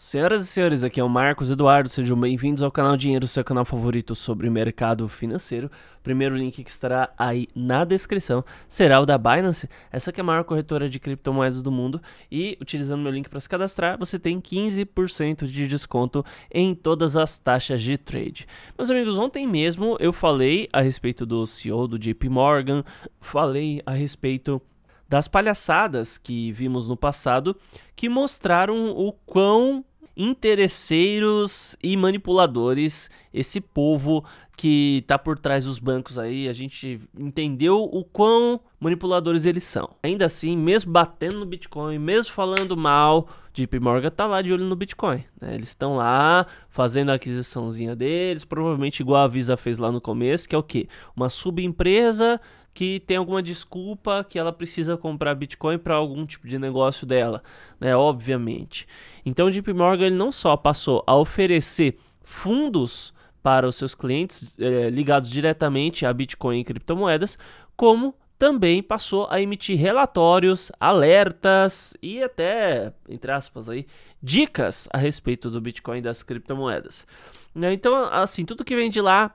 Senhoras e senhores, aqui é o Marcos Eduardo, sejam bem-vindos ao canal Dinheiro, seu canal favorito sobre mercado financeiro. O primeiro link que estará aí na descrição será o da Binance, essa que é a maior corretora de criptomoedas do mundo. E utilizando meu link para se cadastrar, você tem 15% de desconto em todas as taxas de trade. Meus amigos, ontem mesmo eu falei a respeito do CEO do JP Morgan, falei a respeito das palhaçadas que vimos no passado que mostraram o quão interesseiros e manipuladores, esse povo que tá por trás dos bancos aí, a gente entendeu o quão manipuladores eles são. Ainda assim, mesmo batendo no Bitcoin, mesmo falando mal, JP Morgan tá lá de olho no Bitcoin, né? Eles estão lá fazendo a aquisiçãozinha deles, provavelmente igual a Visa fez lá no começo, que é o quê? Uma subempresa que tem alguma desculpa que ela precisa comprar Bitcoin para algum tipo de negócio dela, né? Obviamente. Então, o JP Morgan ele não só passou a oferecer fundos para os seus clientes eh, ligados diretamente a Bitcoin e criptomoedas, como também passou a emitir relatórios, alertas e até, entre aspas aí, dicas a respeito do Bitcoin e das criptomoedas. Né? Então, assim, tudo que vem de lá,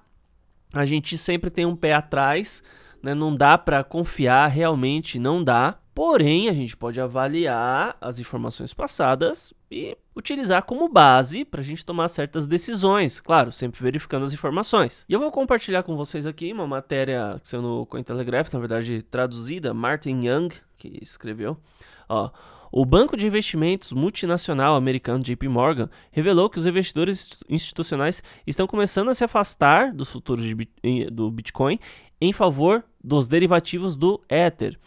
a gente sempre tem um pé atrás, né? Não dá para confiar, realmente não dá. Porém, a gente pode avaliar as informações passadas e utilizar como base para a gente tomar certas decisões, claro, sempre verificando as informações. E eu vou compartilhar com vocês aqui uma matéria que saiu no Cointelegraph, na verdade traduzida, Martin Young, que escreveu. Ó, o banco de investimentos multinacional americano JP Morgan revelou que os investidores institucionais estão começando a se afastar dos futuros de, eh, do Bitcoin em favor dos derivativos do Ether.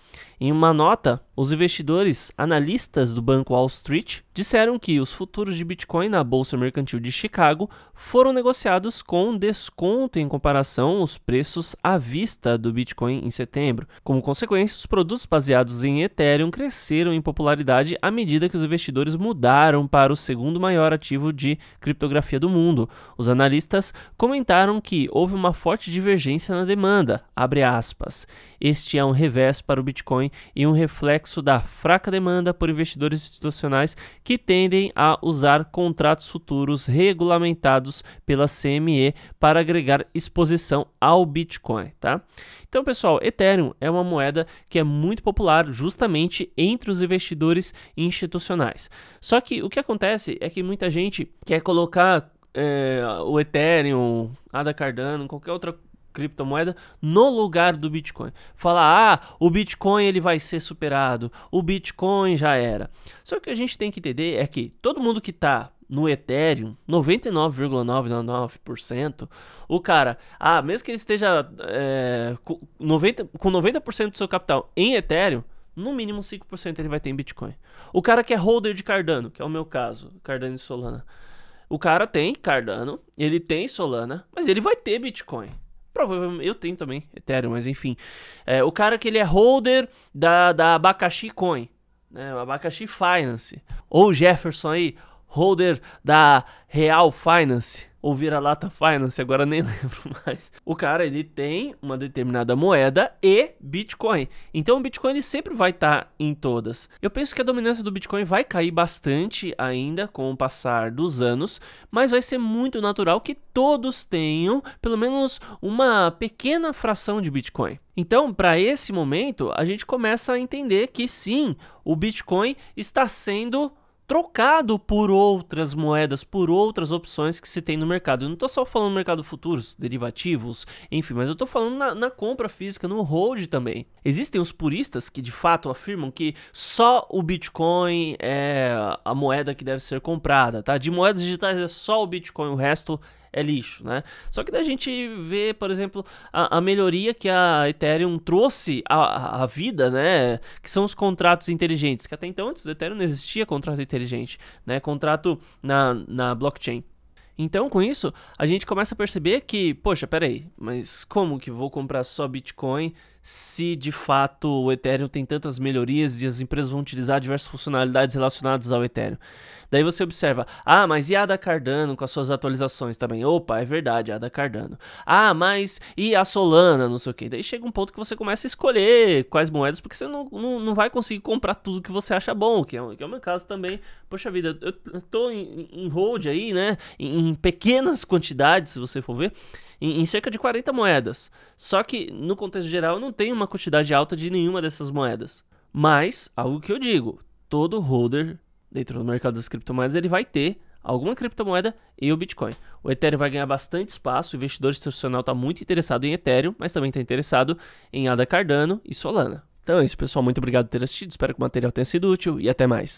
Em uma nota, os investidores analistas do banco Wall Street disseram que os futuros de Bitcoin na Bolsa Mercantil de Chicago foram negociados com desconto em comparação aos preços à vista do Bitcoin em setembro. Como consequência, os produtos baseados em Ethereum cresceram em popularidade à medida que os investidores mudaram para o segundo maior ativo de criptografia do mundo. Os analistas comentaram que houve uma forte divergência na demanda abre aspas. Este é um revés para o Bitcoin e um reflexo da fraca demanda por investidores institucionais que tendem a usar contratos futuros regulamentados pela CME para agregar exposição ao Bitcoin, tá? Então, pessoal, Ethereum é uma moeda que é muito popular justamente entre os investidores institucionais. Só que o que acontece é que muita gente quer colocar é, o Ethereum, ADA Cardano, qualquer outra criptomoeda no lugar do Bitcoin. Falar, ah, o Bitcoin ele vai ser superado, o Bitcoin já era. Só que a gente tem que entender é que todo mundo que está no Ethereum, 99,99%, o cara, ah, mesmo que ele esteja é, com 90%, com 90 do seu capital em Ethereum, no mínimo 5% ele vai ter em Bitcoin. O cara que é holder de Cardano, que é o meu caso, Cardano e Solana. O cara tem Cardano, ele tem Solana, mas ele vai ter Bitcoin. Provavelmente eu tenho também Ethereum, mas enfim. É, o cara que ele é holder da, da Abacaxi Coin, né? Abacaxi Finance. Ou o Jefferson aí, holder da Real Finance ou vira-lata Finance, agora nem lembro mais. O cara, ele tem uma determinada moeda e Bitcoin. Então o Bitcoin ele sempre vai estar tá em todas. Eu penso que a dominância do Bitcoin vai cair bastante ainda com o passar dos anos, mas vai ser muito natural que todos tenham pelo menos uma pequena fração de Bitcoin. Então, para esse momento, a gente começa a entender que sim, o Bitcoin está sendo trocado por outras moedas, por outras opções que se tem no mercado. Eu não estou só falando mercado futuros, derivativos, enfim, mas eu estou falando na, na, compra física, no hold também. Existem os puristas que de fato afirmam que só o Bitcoin é a moeda que deve ser comprada, tá? De moedas digitais é só o Bitcoin, o resto é lixo, né? Só que da gente vê, por exemplo, a, a melhoria que a Ethereum trouxe à, à, vida, né? Que são os contratos inteligentes, que até então antes do Ethereum não existia contrato inteligente, né? Contrato na, na blockchain. Então, com isso, a gente começa a perceber que, poxa, peraí, mas como que vou comprar só Bitcoin se de fato o Ethereum tem tantas melhorias e as empresas vão utilizar diversas funcionalidades relacionadas ao Ethereum? Daí você observa, ah, mas e a da Cardano com as suas atualizações também? Opa, é verdade, a da Cardano. Ah, mas e a Solana, não sei o quê? Daí chega um ponto que você começa a escolher quais moedas, porque você não, não, não vai conseguir comprar tudo que você acha bom, que é, que é o meu caso também. Poxa vida, eu, eu tô em, em hold aí, né? Em, em pequenas quantidades, se você for ver, em, em, cerca de 40 moedas. Só que, no contexto geral, não tem uma quantidade alta de nenhuma dessas moedas. Mas, algo que eu digo, todo holder dentro do mercado das criptomoedas, ele vai ter alguma criptomoeda e o Bitcoin. O Ethereum vai ganhar bastante espaço, o investidor institucional está muito interessado em Ethereum, mas também está interessado em ADA Cardano e Solana. Então é isso, pessoal. Muito obrigado por ter assistido. Espero que o material tenha sido útil e até mais.